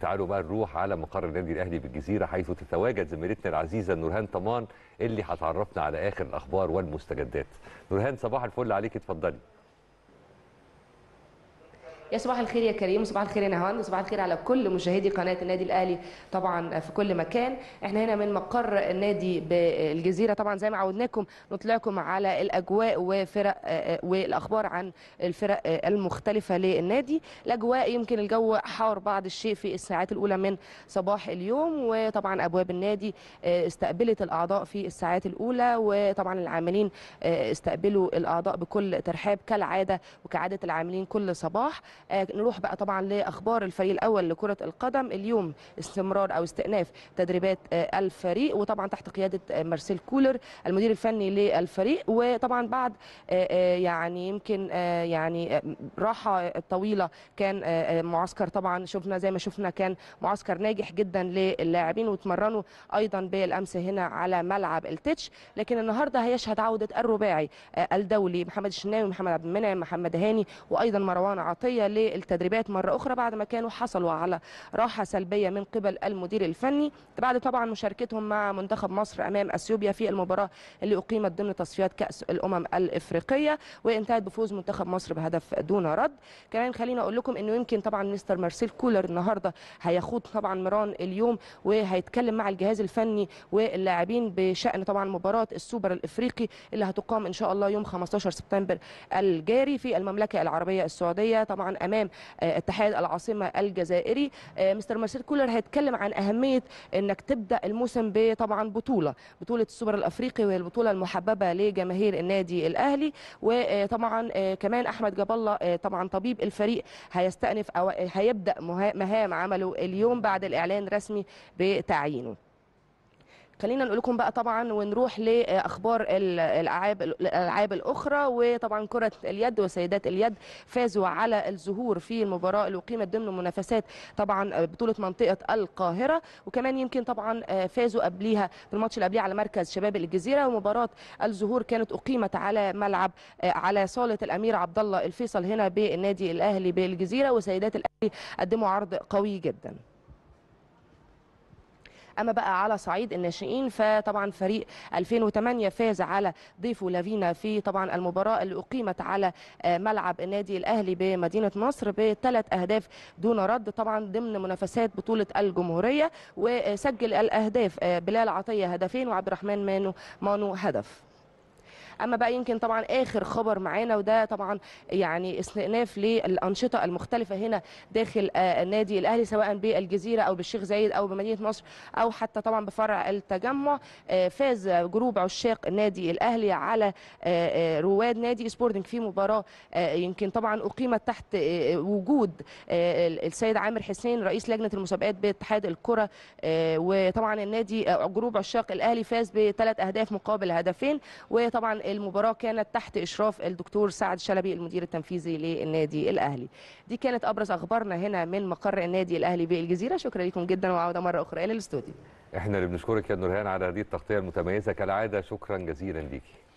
تعالوا بقى نروح على مقر النادي الاهلي بالجزيره حيث تتواجد زميلتنا العزيزه نورهان طمان اللي هتعرفنا على اخر الاخبار والمستجدات. نورهان صباح الفل عليك اتفضلي. يا صباح الخير يا كريم وصباح الخير يا نهان وصباح الخير على كل مشاهدي قناه النادي الاهلي طبعا في كل مكان احنا هنا من مقر النادي بالجزيره طبعا زي ما عودناكم نطلعكم على الاجواء وفرق والاخبار عن الفرق المختلفه للنادي الاجواء يمكن الجو حار بعض الشيء في الساعات الاولى من صباح اليوم وطبعا ابواب النادي استقبلت الاعضاء في الساعات الاولى وطبعا العاملين استقبلوا الاعضاء بكل ترحاب كالعاده وكعاده العاملين كل صباح آه، نروح بقى طبعا لاخبار الفريق الاول لكره القدم اليوم استمرار او استئناف تدريبات آه، الفريق وطبعا تحت قياده آه، مارسيل كولر المدير الفني للفريق وطبعا بعد يعني يمكن يعني راحه طويله كان معسكر طبعا شفنا زي ما شفنا كان معسكر ناجح جدا للاعبين وتمرنوا ايضا بالامس هنا على ملعب التتش لكن النهارده هيشهد عوده الرباعي الدولي محمد الشناوي محمد عبد المنعم محمد هاني وايضا مروان عطيه للتدريبات مرة أخرى بعد ما كانوا حصلوا على راحة سلبية من قبل المدير الفني بعد طبعا مشاركتهم مع منتخب مصر أمام أثيوبيا في المباراة اللي أقيمت ضمن تصفيات كأس الأمم الإفريقية وانتهت بفوز منتخب مصر بهدف دون رد كمان خليني أقول لكم أنه يمكن طبعا مستر مارسيل كولر النهاردة هيخوض طبعا مران اليوم وهيتكلم مع الجهاز الفني واللاعبين بشأن طبعا مباراة السوبر الإفريقي اللي هتقام إن شاء الله يوم 15 سبتمبر الجاري في المملكة العربية السعودية طبعا امام آه، اتحاد العاصمه الجزائري آه، مستر مارسيل كولر هيتكلم عن اهميه انك تبدا الموسم بطبعا بطوله بطوله السوبر الافريقي وهي البطوله المحببه لجماهير النادي الاهلي وطبعا آه، كمان احمد جاب الله طبعا طبيب الفريق هيستأنف او هيبدا مهام عمله اليوم بعد الاعلان رسمي بتعيينه خلينا نقول لكم بقى طبعا ونروح لاخبار الالعاب الالعاب الاخرى وطبعا كره اليد وسيدات اليد فازوا على الزهور في المباراه اللي اقيمت ضمن منافسات طبعا بطوله منطقه القاهره وكمان يمكن طبعا فازوا قبليها في الماتش اللي قبليه على مركز شباب الجزيره ومباراه الزهور كانت اقيمت على ملعب على صاله الامير عبد الله الفيصل هنا بالنادي الاهلي بالجزيره وسيدات الاهلي قدموا عرض قوي جدا اما بقى على صعيد الناشئين فطبعا فريق 2008 فاز على ضيفه لافينا في طبعا المباراه اللي اقيمت على آه، ملعب النادي الاهلي بمدينه نصر بثلاث اهداف دون رد طبعا ضمن منافسات بطوله الجمهوريه وسجل الاهداف آه، بلال عطيه هدفين وعبد الرحمن مانو مانو هدف اما بقى يمكن طبعا اخر خبر معانا وده طبعا يعني استئناف للانشطه المختلفه هنا داخل آه، النادي الاهلي سواء بالجزيره او بالشيخ زايد او بمدينه مصر او حتى طبعا بفرع التجمع آه، فاز جروب عشاق النادي الاهلي على آه، رواد نادي سبورتنج في مباراه يمكن طبعا اقيمت تحت وجود السيد عامر حسين رئيس لجنه المسابقات باتحاد الكره وطبعا النادي جروب عشاق الاهلي فاز بثلاث اهداف مقابل هدفين وطبعا المباراه كانت تحت اشراف الدكتور سعد شلبي المدير التنفيذي للنادي الاهلي دي كانت ابرز اخبارنا هنا من مقر النادي الاهلي بالجزيره شكرا لكم جدا وعوده مره اخرى الى الاستوديو احنا اللي بنشكرك يا نورهان على هذه التغطيه المتميزه كالعاده شكرا جزيلا ليكي